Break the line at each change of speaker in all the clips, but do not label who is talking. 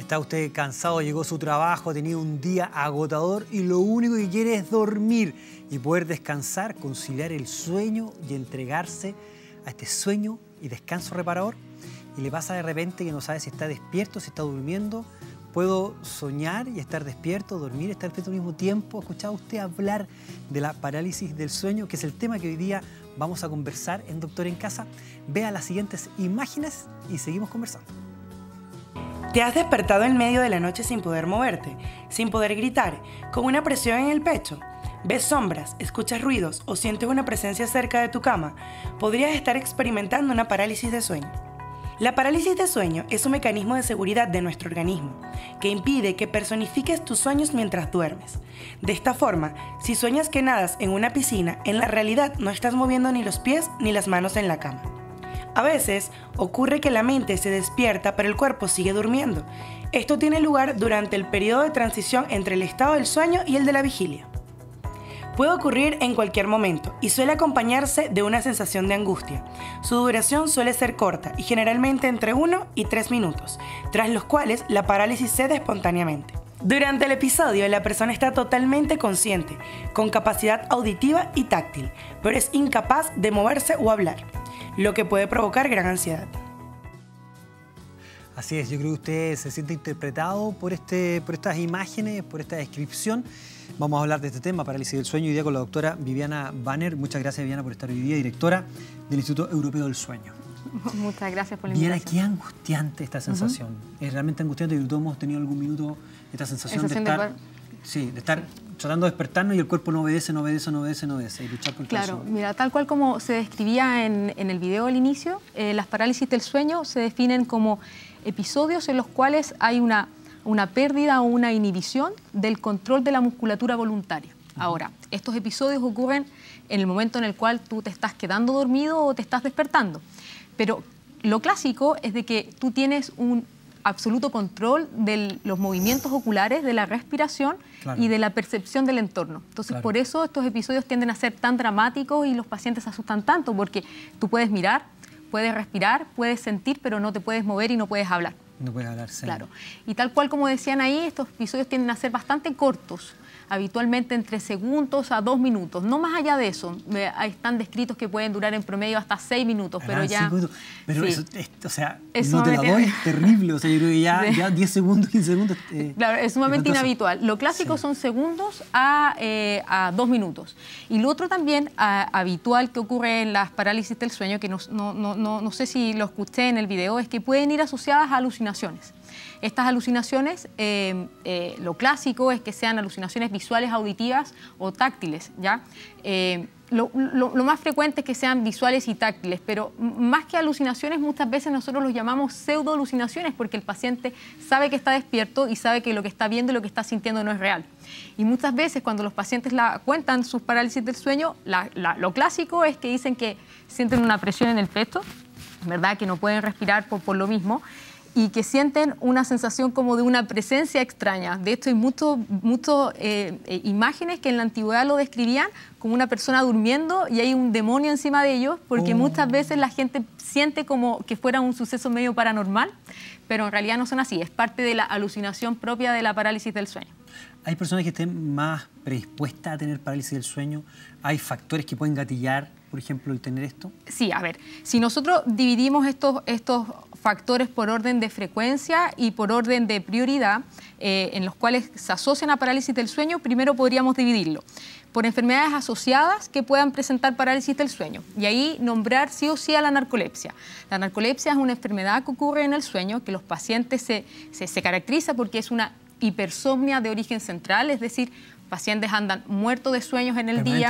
Está usted cansado, llegó su trabajo, ha tenido un día agotador y lo único que quiere es dormir y poder descansar, conciliar el sueño y entregarse a este sueño y descanso reparador. Y le pasa de repente que no sabe si está despierto, si está durmiendo. Puedo soñar y estar despierto, dormir, estar despierto al mismo tiempo. ¿Ha escuchado usted hablar de la parálisis del sueño, que es el tema que hoy día vamos a conversar en
Doctor en Casa? Vea las siguientes imágenes y seguimos conversando. ¿Te has despertado en medio de la noche sin poder moverte, sin poder gritar, con una presión en el pecho? ¿Ves sombras, escuchas ruidos o sientes una presencia cerca de tu cama? Podrías estar experimentando una parálisis de sueño. La parálisis de sueño es un mecanismo de seguridad de nuestro organismo que impide que personifiques tus sueños mientras duermes. De esta forma, si sueñas que nadas en una piscina, en la realidad no estás moviendo ni los pies ni las manos en la cama. A veces ocurre que la mente se despierta pero el cuerpo sigue durmiendo. Esto tiene lugar durante el periodo de transición entre el estado del sueño y el de la vigilia. Puede ocurrir en cualquier momento y suele acompañarse de una sensación de angustia. Su duración suele ser corta y generalmente entre 1 y 3 minutos, tras los cuales la parálisis cede espontáneamente. Durante el episodio la persona está totalmente consciente, con capacidad auditiva y táctil, pero es incapaz de moverse o hablar lo que puede provocar gran ansiedad.
Así es, yo creo que usted se siente interpretado por, este, por estas imágenes, por esta descripción. Vamos a hablar de este tema, parálisis del sueño, hoy día con la doctora Viviana Banner. Muchas gracias, Viviana, por estar hoy día, directora del Instituto Europeo del Sueño.
Muchas gracias por la invitación. Viviana, qué
angustiante
esta sensación.
Es realmente angustiante y todos hemos tenido algún minuto esta sensación de estar... sí, de estar tratando de despertarnos y el cuerpo no obedece, no obedece, no obedece, no obedece. claro,
mira, tal cual como se describía en, el video al inicio, eh, las parálisis del sueño se definen como episodios en los cuales hay una, una pérdida o una inhibición del control de la musculatura voluntaria. Ahora, estos episodios ocurren en el momento en el cual tú te estás quedando dormido o te estás despertando. Pero lo clásico es de que tú tienes un absoluto control de los movimientos oculares, de la respiración y de la percepción del entorno. Entonces, por eso estos episodios tienden a ser tan dramáticos y los pacientes asustan tanto, porque tú puedes mirar, puedes respirar, puedes sentir, pero no te puedes mover y no puedes hablar.
No puedes hablar, Claro.
Y tal cual como decían ahí, estos episodios tienden a ser bastante cortos habitualmente entre segundos a dos minutos. No más allá de eso. Están descritos que pueden durar en promedio hasta seis minutos, pero ah, ya... Pero eso, no te doy, es
terrible. O sea, yo creo que ya, ya segundos, quince segundos... Eh,
claro, es sumamente inhabitual. Lo clásico son segundos eh, a, dos minutos. Y lo otro también habitual que ocurre en las parálisis del sueño, que no, no sé si lo escuché en el video, es que pueden ir asociadas a alucinaciones. Estas alucinaciones, eh, eh, lo clásico es que sean alucinaciones visuales, auditivas o táctiles, ¿ya? Eh, lo, más frecuente es que sean visuales y táctiles, pero más que alucinaciones muchas veces nosotros los llamamos pseudo alucinaciones porque el paciente sabe que está despierto y sabe que lo que está viendo y lo que está sintiendo no es real. Y muchas veces cuando los pacientes cuentan sus parálisis del sueño, lo clásico es que dicen que sienten una presión en el pecho, ¿verdad? que no pueden respirar por lo mismo y que sienten una sensación como de una presencia extraña. De esto hay muchas mucho, eh, eh, imágenes que en la antigüedad lo describían como una persona durmiendo y hay un demonio encima de ellos, porque oh. muchas veces la gente siente como que fuera un suceso medio paranormal, pero en realidad no son así, es parte de la alucinación propia de la parálisis del sueño.
Hay personas que estén más predispuestas a tener parálisis del sueño, hay factores que pueden gatillar, por ejemplo, el tener esto.
Sí, a ver, si nosotros dividimos estos, estos factores por orden de frecuencia y por orden de prioridad, eh, en los cuales se asocian a parálisis del sueño, primero podríamos dividirlo por enfermedades asociadas que puedan presentar parálisis del sueño. Y ahí nombrar sí o sí a la narcolepsia. La narcolepsia es una enfermedad que ocurre en el sueño, que los pacientes se, se, se caracteriza porque es una hipersomnia de origen central, es decir, pacientes andan muertos de sueños en el día.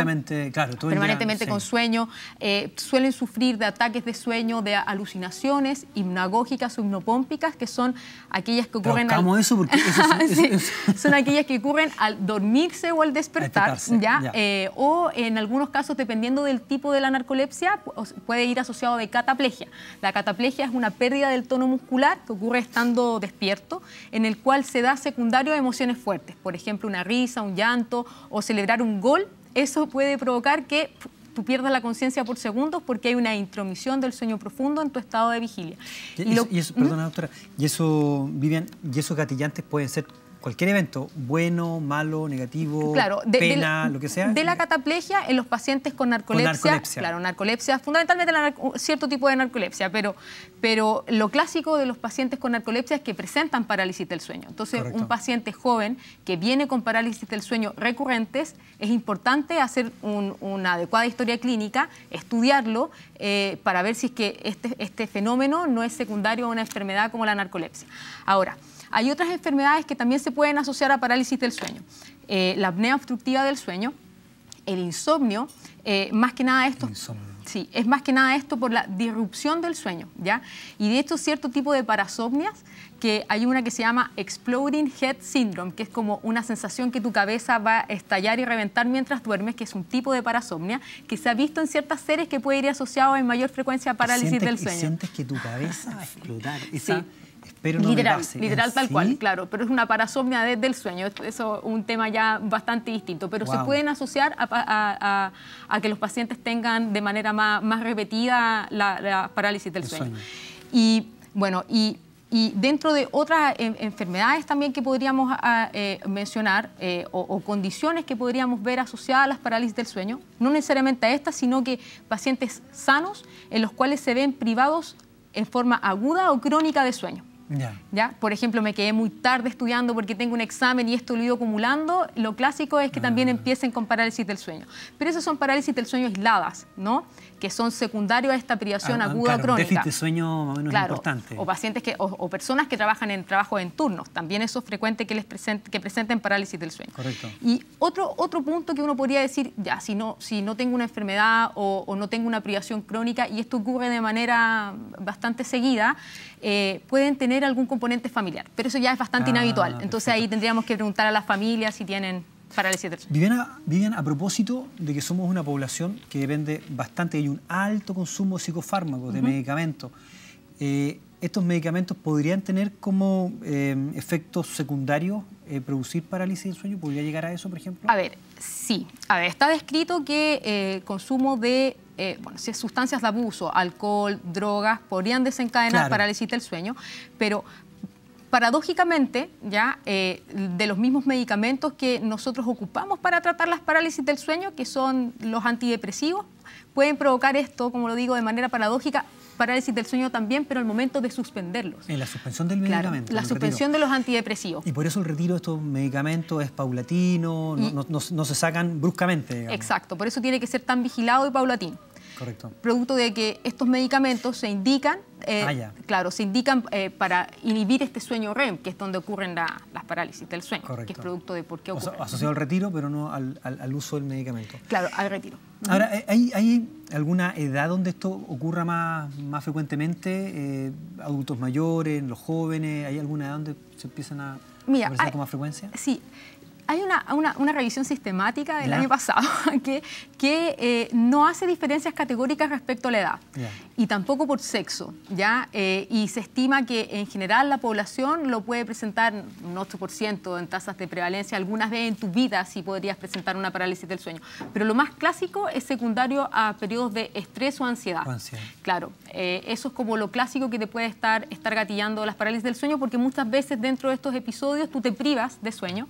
permanentemente con
sueño. Eh, suelen sufrir de ataques de sueño, de alucinaciones hipnagógicas o hipnopómpicas, que son aquellas que ocurren al... son aquellas que ocurren al dormirse o al despertar, ¿ya? Eh, o en algunos casos, dependiendo del tipo de la narcolepsia, puede ir asociado de cataplegia. La cataplegia es una pérdida del tono muscular que ocurre estando despierto, en el cual se da secundario a emociones fuertes, por ejemplo, una risa, un llanto, tanto o celebrar un gol, eso puede provocar que tú pierdas la conciencia por segundos porque hay una intromisión del sueño profundo en tu estado de vigilia.
Y, y eso, perdona, doctora, y eso, Vivian, y esos gatillantes pueden ser cualquier evento, bueno, malo, negativo, de, pena, lo que sea. De la eh,
cataplegia en los pacientes con narcolepsia. Claro, narcolepsia, fundamentalmente cierto tipo de narcolepsia, pero, pero lo clásico de los pacientes con narcolepsia es que presentan parálisis del sueño. Entonces, un paciente joven que viene con parálisis del sueño recurrentes, es importante hacer una adecuada historia clínica, estudiarlo eh, para ver si es que este, este fenómeno no es secundario a una enfermedad como la narcolepsia. Ahora, hay otras enfermedades que también se pueden asociar a parálisis del sueño. Eh, la apnea obstructiva del sueño, el insomnio, eh, más que nada esto... Sí, es más que nada esto por la disrupción del sueño, ¿ya? Y de hecho cierto tipo de parasomnias, que hay una que se llama Exploding Head Syndrome, que es como una sensación que tu cabeza va a estallar y reventar mientras duermes, que es un tipo de parasomnia, que se ha visto en ciertas series que puede ir asociado en mayor frecuencia a parálisis del sueño. sientes
que tu cabeza va a explotar. Sí literal, Literal, tal cual,
claro. Pero es una parasomnia desde del sueño. Eso es un tema ya bastante distinto. Pero se pueden asociar a, que los pacientes tengan de manera más, repetida la, parálisis del sueño. Y bueno, y dentro de otras eh, enfermedades también que podríamos ah, eh, mencionar eh, o, o, condiciones que podríamos ver asociadas a las parálisis del sueño, no necesariamente a estas, sino que pacientes sanos en los cuales se ven privados en forma aguda o crónica de sueño. ¿Ya? Por ejemplo, me quedé muy tarde estudiando porque tengo un examen y esto lo he ido acumulando. Lo clásico es que también ah. empiecen con parálisis del sueño. Pero esas son parálisis del sueño aisladas, ¿no? Que son secundarios a esta privación ah, ah, aguda o crónica. Déficit de
sueño más o menos importante. O
pacientes que, o, personas que trabajan en trabajo en turnos. También eso es frecuente que les que presenten parálisis del sueño. Correcto. Y otro, otro punto que uno podría decir, ya, si no, si no tengo una enfermedad o, no tengo una privación crónica y esto ocurre de manera bastante seguida, eh, pueden tener algún componente familiar, pero eso ya es bastante ah, inhabitual. Entonces ahí tendríamos que preguntar a las familias si tienen parálisis del
sueño. Vivian, a propósito de que somos una población que depende bastante, hay un alto consumo de psicofármacos, de medicamentos. Eh, ¿Estos medicamentos podrían tener como eh, efectos secundarios eh, producir parálisis del sueño? ¿Podría llegar a eso, por ejemplo?
A ver, sí. A ver, está descrito que consumo de eh, bueno, si sustancias de abuso, alcohol, drogas, podrían desencadenar parálisis del sueño, pero paradójicamente, ya eh, de los mismos medicamentos que nosotros ocupamos para tratar las parálisis del sueño, que son los antidepresivos, pueden provocar esto, como lo digo de manera paradójica, parálisis del sueño también, pero al momento de suspenderlos.
En la suspensión del medicamento. la suspensión
de los antidepresivos. Y
por eso el retiro de estos medicamentos es paulatino, no, se sacan bruscamente.
Exacto, por eso tiene que ser tan vigilado y paulatino. Producto de que estos medicamentos se indican, eh, ah, claro, se indican eh, para inhibir este sueño REM, que es donde ocurren las parálisis del sueño, que es producto de por qué ocurre. asociado al
retiro, pero no al, uso del medicamento.
Claro, al retiro.
Ahora, ¿hay, alguna edad donde esto ocurra más, más frecuentemente? Eh, ¿Adultos mayores, los jóvenes? ¿Hay alguna edad donde se empiezan a,
aparecer con más frecuencia? Sí hay una, revisión sistemática del año pasado que que eh, no hace diferencias categóricas respecto a la edad y tampoco por sexo, ¿ya? Eh, y se estima que en general la población lo puede presentar un 8% en tasas de prevalencia, algunas veces en tu vida sí podrías presentar una parálisis del sueño, pero lo más clásico es secundario a periodos de estrés o ansiedad. Claro, eh, eso es como lo clásico que te puede estar, estar gatillando las parálisis del sueño porque muchas veces dentro de estos episodios tú te privas de sueño,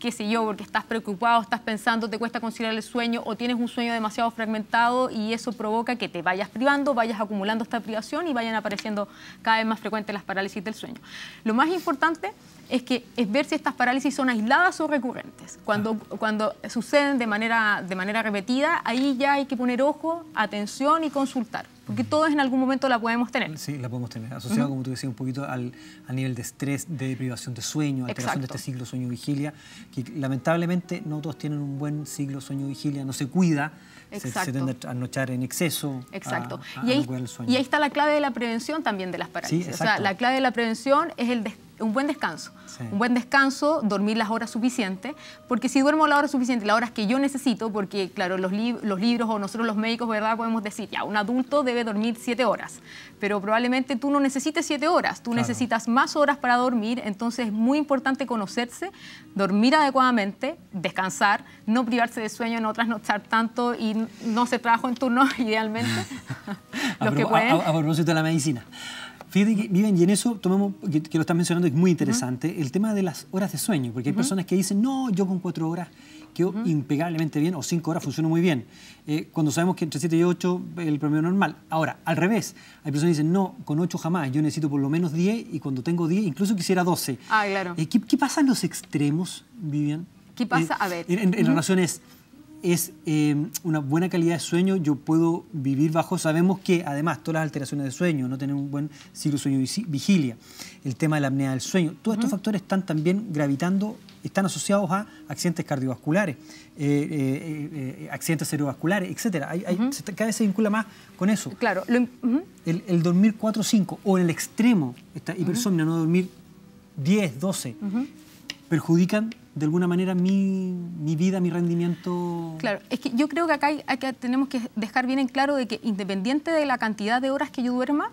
que qué sé yo, porque estás preocupado, estás pensando, te cuesta conciliar el sueño o tienes un sueño demasiado fragmentado y eso provoca que te vayas privando, vayas acumulando esta privación y vayan apareciendo cada vez más frecuentes las parálisis del sueño. Lo más importante es que es ver si estas parálisis son aisladas o recurrentes. Cuando, ah. cuando suceden de manera, de manera repetida, ahí ya hay que poner ojo, atención y consultar. Porque todos en algún momento la podemos tener.
Sí, la podemos tener. Asociado, como tú decías, un poquito al, nivel de estrés, de privación de sueño, alteración de este ciclo sueño-vigilia, que lamentablemente no todos tienen un buen ciclo sueño-vigilia, no se cuida, Se, tiende a anochar en exceso. Exacto. y, ahí, está
la clave de la prevención también de las parálisis. Sí, o sea, la clave de la prevención es el destino un buen descanso. Un buen descanso, dormir las horas suficientes, porque si duermo las horas suficientes, las horas que yo necesito, porque claro, los, libros o nosotros los médicos, ¿verdad? Podemos decir, ya, un adulto debe dormir siete horas, pero probablemente tú no necesites siete horas, tú necesitas más horas para dormir, entonces es muy importante conocerse, dormir adecuadamente, descansar, no privarse de sueño, no trasnochar tanto y no hacer trabajo en turno, idealmente. a
propósito de la medicina. Fíjate y en eso tomemos, que, lo estás mencionando, es muy interesante, el tema de las horas de sueño, porque hay personas que dicen, no, yo con cuatro horas quedo impecablemente bien, o cinco horas funciona muy bien, eh, cuando sabemos que entre siete y ocho el promedio normal. Ahora, al revés, hay personas que dicen, no, con ocho jamás, yo necesito por lo menos diez, y cuando tengo diez, incluso quisiera doce. Ah, claro. Eh, ¿qué, pasa en los extremos, Vivian?
¿Qué pasa? Eh, A ver. En, en, en
es eh, una buena calidad de sueño, yo puedo vivir bajo. Sabemos que además todas las alteraciones de sueño, no tener un buen ciclo sueño vigilia, el tema de la apnea del sueño, todos estos factores están también gravitando, están asociados a accidentes cardiovasculares, eh, eh, accidentes cerebrovasculares, etc. cada vez se vincula más con eso. Claro.
el,
dormir 4-5 o en el extremo, esta hipersomnia, no dormir 10, 12, perjudican de alguna manera mi, vida, mi rendimiento.
Claro, es que yo creo que acá hay, tenemos que dejar bien en claro de que independiente de la cantidad de horas que yo duerma,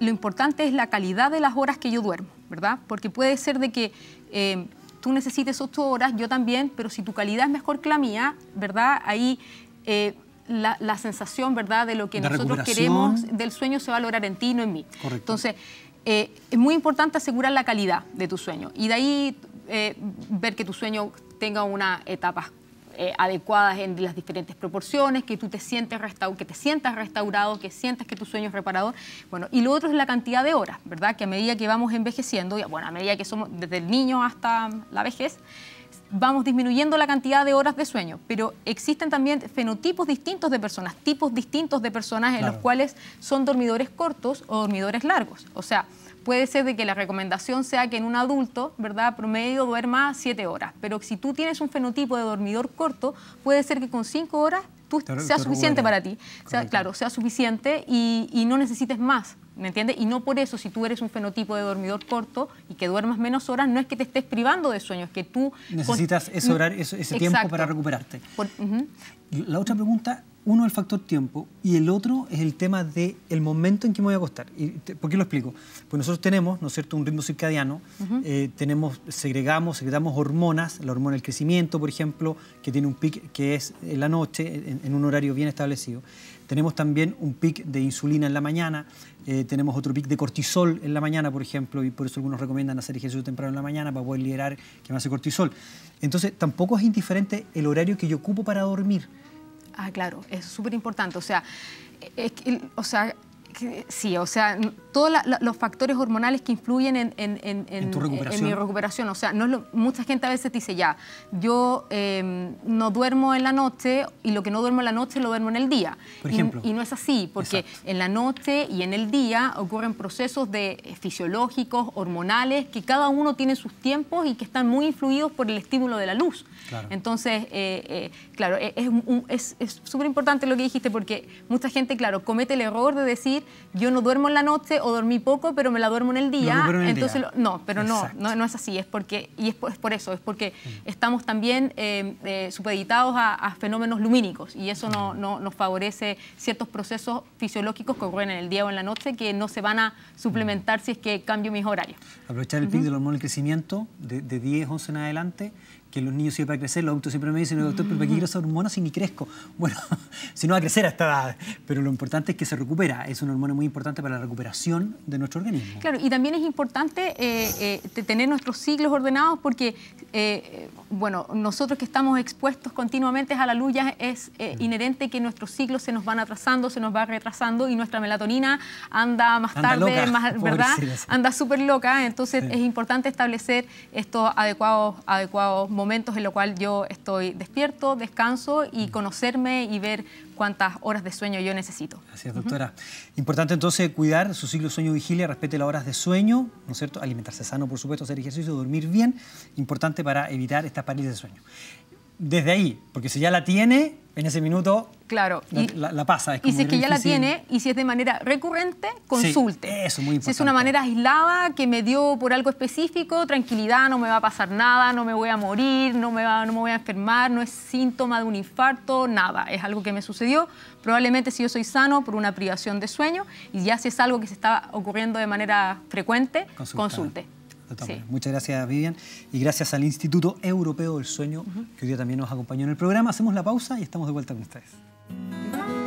lo importante es la calidad de las horas que yo duermo, ¿verdad? Porque puede ser de que eh, tú necesites ocho horas, yo también, pero si tu calidad es mejor que la mía, ¿verdad? Ahí... Eh, la, sensación, ¿verdad?, de lo que nosotros queremos del sueño se va a lograr en ti, no en mí. Correcto. Entonces, eh, es muy importante asegurar la calidad de tu sueño. Y de ahí eh, ver que tu sueño tenga unas etapas eh, adecuadas en las diferentes proporciones, que tú te sientes que te sientas restaurado, que sientas que tu sueño es reparador. Bueno, y lo otro es la cantidad de horas, ¿verdad? Que a medida que vamos envejeciendo, bueno, a medida que somos desde el niño hasta la vejez, vamos disminuyendo la cantidad de horas de sueño, pero existen también fenotipos distintos de personas, tipos distintos de personas en los cuales son dormidores cortos o dormidores largos. O sea, puede ser de que la recomendación sea que en un adulto, ¿verdad? Promedio duerma siete horas, pero si tú tienes un fenotipo de dormidor corto, puede ser que con cinco horas tú sea suficiente para ti. Sea, claro, sea suficiente y, no necesites más. ¿Me entiendes? Y no por eso, si tú eres un fenotipo de dormidor corto y que duermas menos horas, no es que te estés privando de sueños, es que tú... Necesitas ese, ese, tiempo para
recuperarte. La otra pregunta, uno el factor tiempo y el otro es el tema del el momento en que me voy a acostar. ¿Y ¿Por qué lo explico? Pues nosotros tenemos, ¿no es cierto?, un ritmo circadiano, eh, tenemos, segregamos, segregamos hormonas, la hormona del crecimiento, por ejemplo, que tiene un pic que es en la noche, en, un horario bien establecido. Tenemos también un pic de insulina en la mañana, eh, tenemos otro pic de cortisol en la mañana, por ejemplo, y por eso algunos recomiendan hacer ejercicio temprano en la mañana para poder liberar que me hace cortisol. Entonces, tampoco es indiferente el horario que yo ocupo para
dormir. Ah, claro, es súper importante. O sea, eh, es o sea, sí, o sea, todos los factores hormonales que influyen en, eh, mi recuperación. O sea, mucha gente a veces dice ya, yo em, no duermo en la noche y lo que no duermo en la noche lo duermo en el día. Y, no es así, porque en la noche y en el día ocurren procesos eh, fisiológicos, hormonales, que cada uno tiene sus tiempos y que están muy influidos por el estímulo de la luz. Entonces, eh, claro, e, es súper importante lo que dijiste, porque mucha gente, claro, comete el error de decir, yo no duermo en la noche o dormí poco, pero me la duermo en el día. No, pero no, no, es así. Es porque, y es por, eso, es porque mm. estamos también em, eh, supeditados a, fenómenos lumínicos y eso no, mm. nos favorece ciertos procesos fisiológicos que ocurren en el día o en la noche que no se van a suplementar mm. si es que cambio mis horarios.
Aprovechar el pico del hormón del crecimiento de, de 10, 11 en adelante que los niños van a crecer, los adultos siempre me dicen, doctor, pero ¿para qué mm. quiero ser hormona si ni crezco? Bueno, si no va a crecer a esta edad, pero lo importante es que se recupera, es un hormona muy importante para la recuperación de nuestro organismo.
Claro, y también es importante eh, eh, tener nuestros ciclos ordenados porque, eh, bueno, nosotros que estamos expuestos continuamente a la luz es inherente que nuestros ciclos se nos van atrasando, se nos va retrasando y nuestra melatonina anda más tarde, más, ¿verdad? Anda súper loca, entonces es importante establecer estos adecuados, adecuados momentos momentos en los cuales yo estoy despierto, descanso y conocerme y ver cuántas horas de sueño yo necesito. Así doctora.
Importante entonces cuidar su ciclo sueño-vigilia, respete las horas de sueño, ¿no es cierto? Alimentarse sano, por supuesto, hacer ejercicio, dormir bien, importante para evitar esta parálisis de sueño desde ahí, porque si ya la tiene, en ese minuto
claro, la,
pasa. y si es que ya la tiene
y si es de manera recurrente, consulte.
eso, muy importante. Si es una
manera aislada que me dio por algo específico, tranquilidad, no me va a pasar nada, no me voy a morir, no me, va, no me voy a enfermar, no es síntoma de un infarto, nada. Es algo que me sucedió, probablemente si yo soy sano, por una privación de sueño, y ya si es algo que se está ocurriendo de manera frecuente, consulte.
Muchas gracias, Vivian. Y gracias al Instituto Europeo del Sueño, que hoy día también nos acompañó en el programa. Hacemos la pausa y estamos de vuelta con ustedes.